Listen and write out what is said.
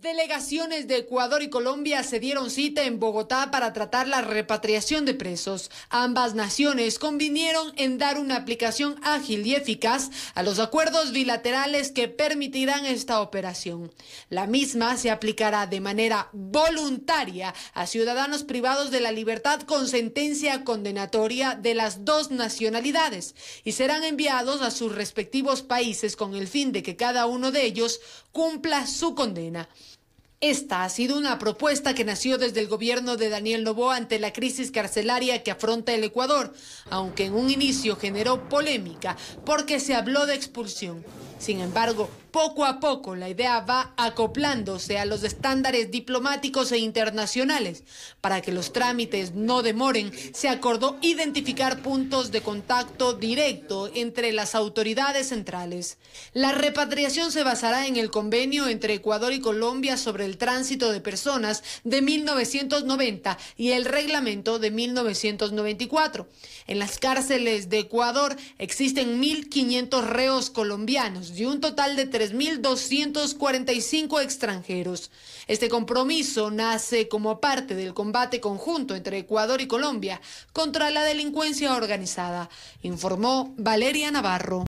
Delegaciones de Ecuador y Colombia se dieron cita en Bogotá para tratar la repatriación de presos. Ambas naciones convinieron en dar una aplicación ágil y eficaz a los acuerdos bilaterales que permitirán esta operación. La misma se aplicará de manera voluntaria a ciudadanos privados de la libertad con sentencia condenatoria de las dos nacionalidades y serán enviados a sus respectivos países con el fin de que cada uno de ellos cumpla su condena. Esta ha sido una propuesta que nació desde el gobierno de Daniel Novoa ante la crisis carcelaria que afronta el Ecuador, aunque en un inicio generó polémica porque se habló de expulsión. Sin embargo, poco a poco la idea va acoplándose a los estándares diplomáticos e internacionales. Para que los trámites no demoren, se acordó identificar puntos de contacto directo entre las autoridades centrales. La repatriación se basará en el convenio entre Ecuador y Colombia sobre el tránsito de personas de 1990 y el reglamento de 1994. En las cárceles de Ecuador existen 1.500 reos colombianos y un total de 3.245 extranjeros. Este compromiso nace como parte del combate conjunto entre Ecuador y Colombia contra la delincuencia organizada, informó Valeria Navarro.